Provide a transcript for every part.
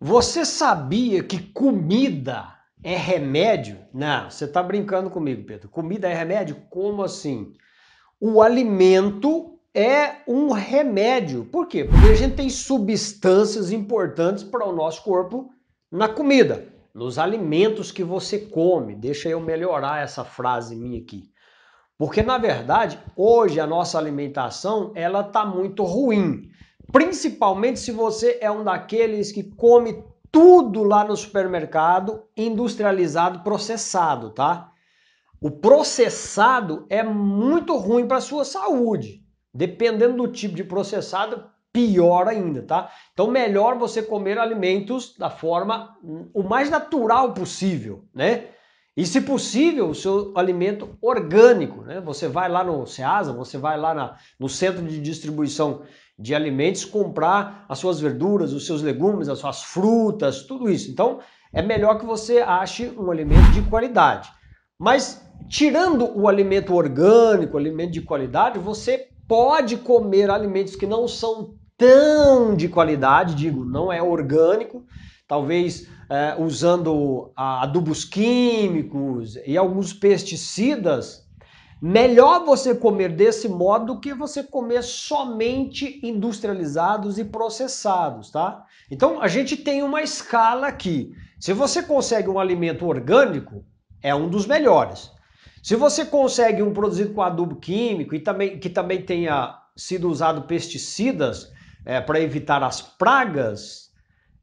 Você sabia que comida é remédio? Não, você está brincando comigo, Pedro. Comida é remédio? Como assim? O alimento é um remédio. Por quê? Porque a gente tem substâncias importantes para o nosso corpo na comida, nos alimentos que você come. Deixa eu melhorar essa frase minha aqui. Porque na verdade, hoje a nossa alimentação, ela está muito ruim. Principalmente se você é um daqueles que come tudo lá no supermercado industrializado, processado, tá? O processado é muito ruim para sua saúde. Dependendo do tipo de processado, pior ainda, tá? Então, melhor você comer alimentos da forma o mais natural possível, né? E se possível, o seu alimento orgânico, né? Você vai lá no Ceasa, você vai lá na, no centro de distribuição de alimentos, comprar as suas verduras, os seus legumes, as suas frutas, tudo isso. Então, é melhor que você ache um alimento de qualidade. Mas tirando o alimento orgânico, o alimento de qualidade, você pode comer alimentos que não são tão de qualidade, digo, não é orgânico, talvez é, usando adubos químicos e alguns pesticidas Melhor você comer desse modo do que você comer somente industrializados e processados, tá? Então a gente tem uma escala aqui. Se você consegue um alimento orgânico, é um dos melhores. Se você consegue um produzido com adubo químico e também que também tenha sido usado pesticidas é, para evitar as pragas,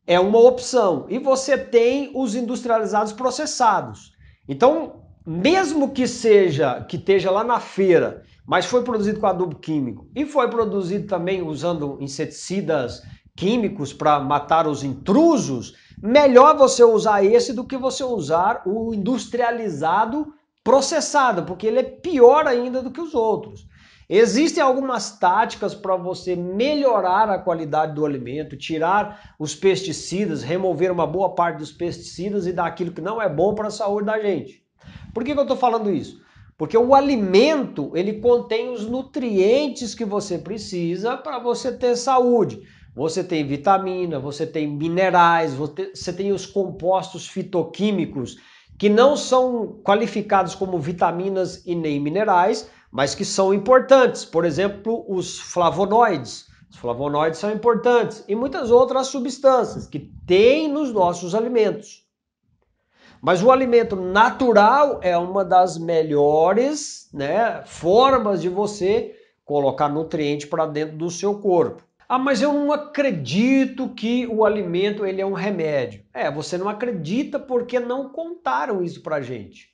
é uma opção. E você tem os industrializados processados. Então, mesmo que seja que esteja lá na feira, mas foi produzido com adubo químico e foi produzido também usando inseticidas químicos para matar os intrusos, melhor você usar esse do que você usar o industrializado processado, porque ele é pior ainda do que os outros. Existem algumas táticas para você melhorar a qualidade do alimento, tirar os pesticidas, remover uma boa parte dos pesticidas e dar aquilo que não é bom para a saúde da gente. Por que, que eu estou falando isso? Porque o alimento ele contém os nutrientes que você precisa para você ter saúde. Você tem vitamina, você tem minerais, você tem os compostos fitoquímicos que não são qualificados como vitaminas e nem minerais, mas que são importantes. Por exemplo, os flavonoides. Os flavonoides são importantes e muitas outras substâncias que tem nos nossos alimentos. Mas o alimento natural é uma das melhores né, formas de você colocar nutriente para dentro do seu corpo. Ah, mas eu não acredito que o alimento ele é um remédio. É, você não acredita porque não contaram isso para gente.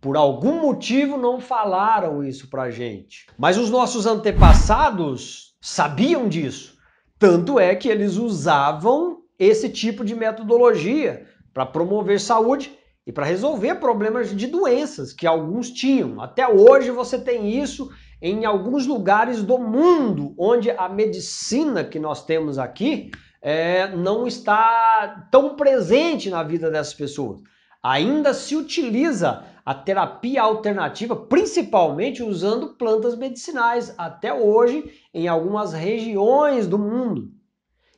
Por algum motivo não falaram isso para gente. Mas os nossos antepassados sabiam disso. Tanto é que eles usavam esse tipo de metodologia para promover saúde e para resolver problemas de doenças que alguns tinham. Até hoje você tem isso em alguns lugares do mundo, onde a medicina que nós temos aqui é, não está tão presente na vida dessas pessoas. Ainda se utiliza a terapia alternativa, principalmente usando plantas medicinais, até hoje em algumas regiões do mundo.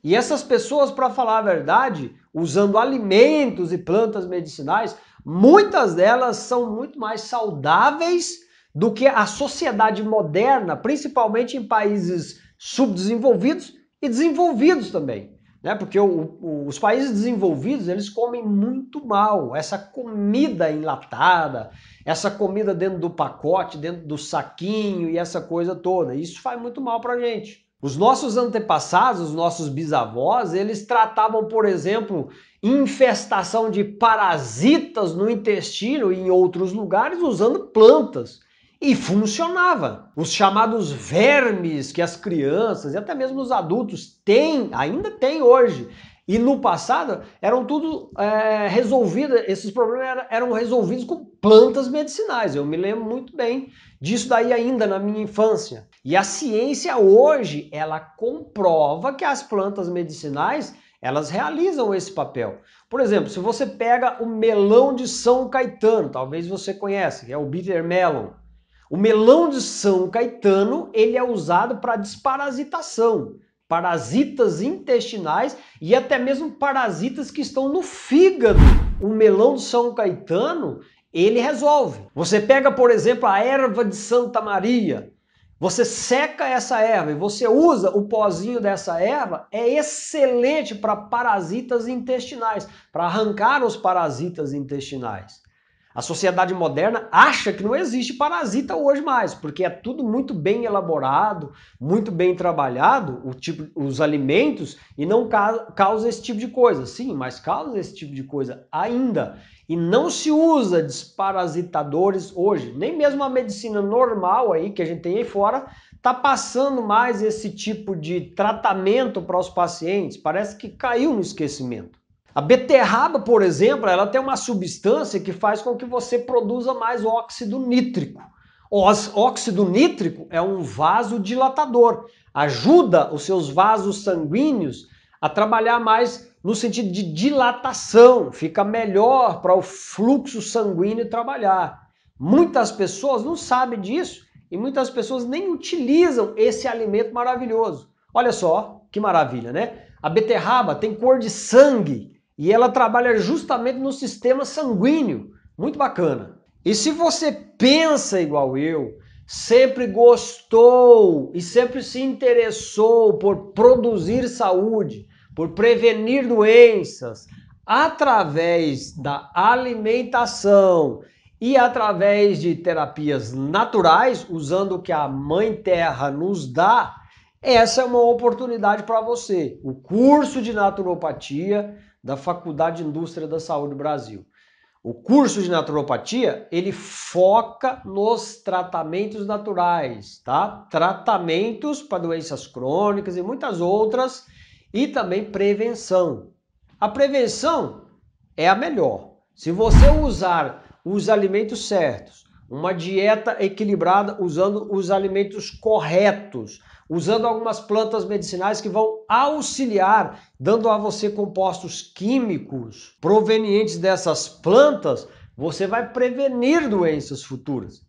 E essas pessoas, para falar a verdade, usando alimentos e plantas medicinais, muitas delas são muito mais saudáveis do que a sociedade moderna, principalmente em países subdesenvolvidos e desenvolvidos também. Né? Porque o, o, os países desenvolvidos, eles comem muito mal. Essa comida enlatada, essa comida dentro do pacote, dentro do saquinho e essa coisa toda. Isso faz muito mal a gente. Os nossos antepassados, os nossos bisavós, eles tratavam, por exemplo, infestação de parasitas no intestino e em outros lugares usando plantas. E funcionava. Os chamados vermes que as crianças e até mesmo os adultos têm, ainda têm hoje. E no passado eram tudo é, resolvidos, esses problemas eram resolvidos com plantas medicinais. Eu me lembro muito bem disso daí ainda na minha infância. E a ciência hoje, ela comprova que as plantas medicinais, elas realizam esse papel. Por exemplo, se você pega o melão de São Caetano, talvez você conheça, que é o bitter melon. O melão de São Caetano, ele é usado para desparasitação parasitas intestinais e até mesmo parasitas que estão no fígado. O melão de São Caetano, ele resolve. Você pega, por exemplo, a erva de Santa Maria. Você seca essa erva e você usa o pozinho dessa erva, é excelente para parasitas intestinais, para arrancar os parasitas intestinais. A sociedade moderna acha que não existe parasita hoje mais, porque é tudo muito bem elaborado, muito bem trabalhado, o tipo, os alimentos, e não causa esse tipo de coisa. Sim, mas causa esse tipo de coisa ainda. E não se usa desparasitadores hoje. Nem mesmo a medicina normal aí que a gente tem aí fora está passando mais esse tipo de tratamento para os pacientes. Parece que caiu no esquecimento. A beterraba, por exemplo, ela tem uma substância que faz com que você produza mais óxido nítrico. O óxido nítrico é um vasodilatador, ajuda os seus vasos sanguíneos a trabalhar mais no sentido de dilatação, fica melhor para o fluxo sanguíneo trabalhar. Muitas pessoas não sabem disso e muitas pessoas nem utilizam esse alimento maravilhoso. Olha só que maravilha, né? A beterraba tem cor de sangue, e ela trabalha justamente no sistema sanguíneo. Muito bacana. E se você pensa igual eu, sempre gostou e sempre se interessou por produzir saúde, por prevenir doenças, através da alimentação e através de terapias naturais, usando o que a Mãe Terra nos dá, essa é uma oportunidade para você. O curso de naturopatia da Faculdade de Indústria da Saúde Brasil. O curso de naturopatia, ele foca nos tratamentos naturais, tá? Tratamentos para doenças crônicas e muitas outras, e também prevenção. A prevenção é a melhor. Se você usar os alimentos certos, uma dieta equilibrada usando os alimentos corretos, usando algumas plantas medicinais que vão auxiliar, dando a você compostos químicos provenientes dessas plantas, você vai prevenir doenças futuras.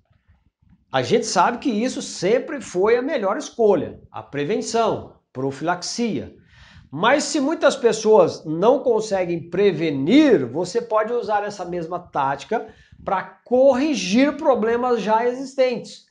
A gente sabe que isso sempre foi a melhor escolha, a prevenção, profilaxia. Mas se muitas pessoas não conseguem prevenir, você pode usar essa mesma tática para corrigir problemas já existentes.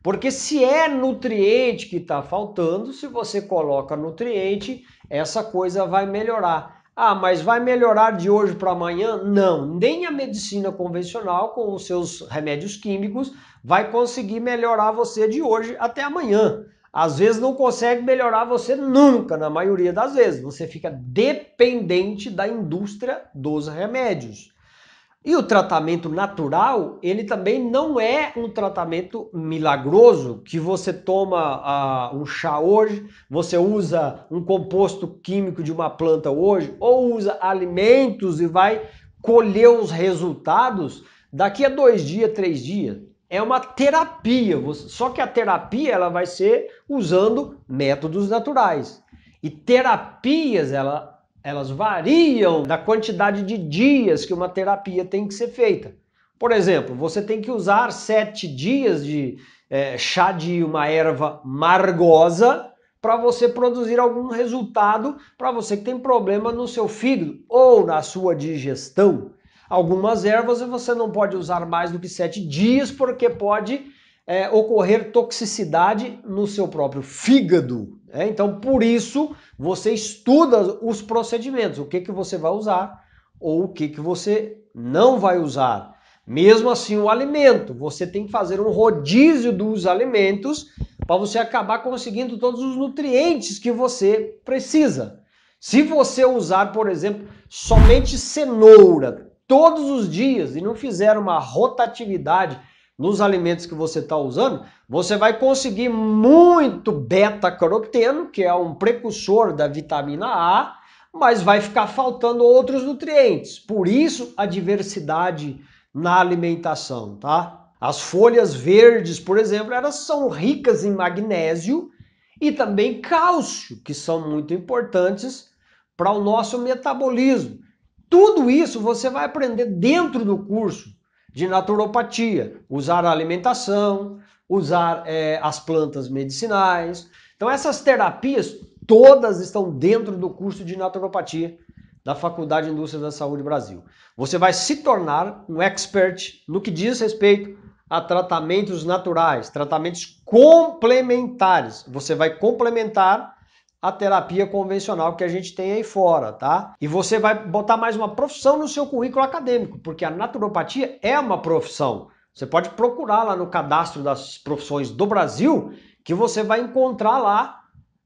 Porque se é nutriente que está faltando, se você coloca nutriente, essa coisa vai melhorar. Ah, mas vai melhorar de hoje para amanhã? Não, nem a medicina convencional com os seus remédios químicos vai conseguir melhorar você de hoje até amanhã. Às vezes não consegue melhorar você nunca, na maioria das vezes. Você fica dependente da indústria dos remédios. E o tratamento natural, ele também não é um tratamento milagroso que você toma uh, um chá hoje, você usa um composto químico de uma planta hoje, ou usa alimentos e vai colher os resultados daqui a dois dias, três dias. É uma terapia, só que a terapia ela vai ser usando métodos naturais. E terapias, ela elas variam da quantidade de dias que uma terapia tem que ser feita. Por exemplo, você tem que usar sete dias de é, chá de uma erva margosa para você produzir algum resultado para você que tem problema no seu fígado ou na sua digestão. Algumas ervas você não pode usar mais do que sete dias porque pode é, ocorrer toxicidade no seu próprio fígado. Né? Então, por isso, você estuda os procedimentos, o que, que você vai usar ou o que, que você não vai usar. Mesmo assim, o alimento, você tem que fazer um rodízio dos alimentos para você acabar conseguindo todos os nutrientes que você precisa. Se você usar, por exemplo, somente cenoura todos os dias e não fizer uma rotatividade nos alimentos que você está usando, você vai conseguir muito beta-caroteno, que é um precursor da vitamina A, mas vai ficar faltando outros nutrientes. Por isso a diversidade na alimentação, tá? As folhas verdes, por exemplo, elas são ricas em magnésio e também cálcio, que são muito importantes para o nosso metabolismo. Tudo isso você vai aprender dentro do curso de naturopatia, usar a alimentação, usar é, as plantas medicinais. Então, essas terapias todas estão dentro do curso de naturopatia da Faculdade de Indústria da Saúde Brasil. Você vai se tornar um expert no que diz respeito a tratamentos naturais, tratamentos complementares. Você vai complementar a terapia convencional que a gente tem aí fora, tá? E você vai botar mais uma profissão no seu currículo acadêmico, porque a naturopatia é uma profissão. Você pode procurar lá no cadastro das profissões do Brasil, que você vai encontrar lá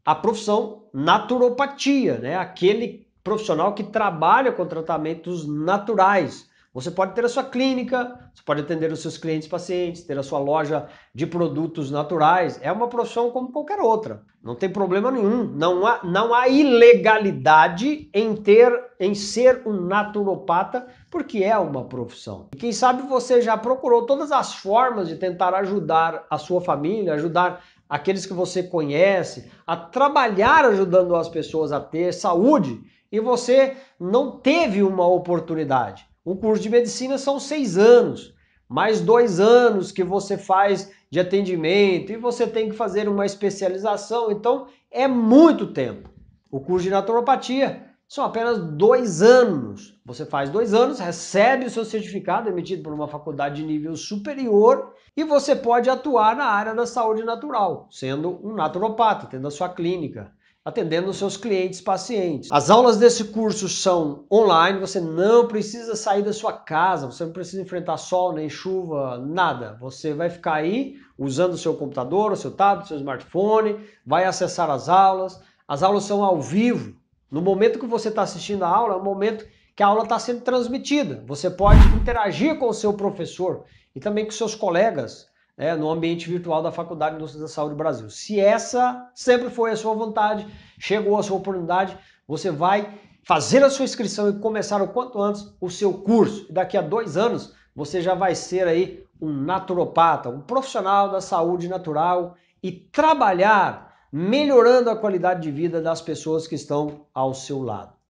a profissão naturopatia, né? Aquele profissional que trabalha com tratamentos naturais. Você pode ter a sua clínica, você pode atender os seus clientes pacientes, ter a sua loja de produtos naturais. É uma profissão como qualquer outra. Não tem problema nenhum. Não há, não há ilegalidade em ter, em ser um naturopata, porque é uma profissão. E quem sabe você já procurou todas as formas de tentar ajudar a sua família, ajudar aqueles que você conhece, a trabalhar ajudando as pessoas a ter saúde e você não teve uma oportunidade. Um curso de medicina são seis anos, mais dois anos que você faz de atendimento e você tem que fazer uma especialização. Então, é muito tempo. O curso de naturopatia são apenas dois anos. Você faz dois anos, recebe o seu certificado emitido por uma faculdade de nível superior e você pode atuar na área da saúde natural, sendo um naturopata, tendo a sua clínica atendendo os seus clientes pacientes. As aulas desse curso são online, você não precisa sair da sua casa, você não precisa enfrentar sol nem chuva, nada. Você vai ficar aí usando o seu computador, o seu tablet, o seu smartphone, vai acessar as aulas. As aulas são ao vivo. No momento que você está assistindo a aula, é o momento que a aula está sendo transmitida. Você pode interagir com o seu professor e também com seus colegas né, no ambiente virtual da Faculdade de Indústria da Saúde Brasil. Se essa sempre foi a sua vontade, chegou a sua oportunidade, você vai fazer a sua inscrição e começar o quanto antes o seu curso. daqui a dois anos você já vai ser aí um naturopata, um profissional da saúde natural e trabalhar melhorando a qualidade de vida das pessoas que estão ao seu lado.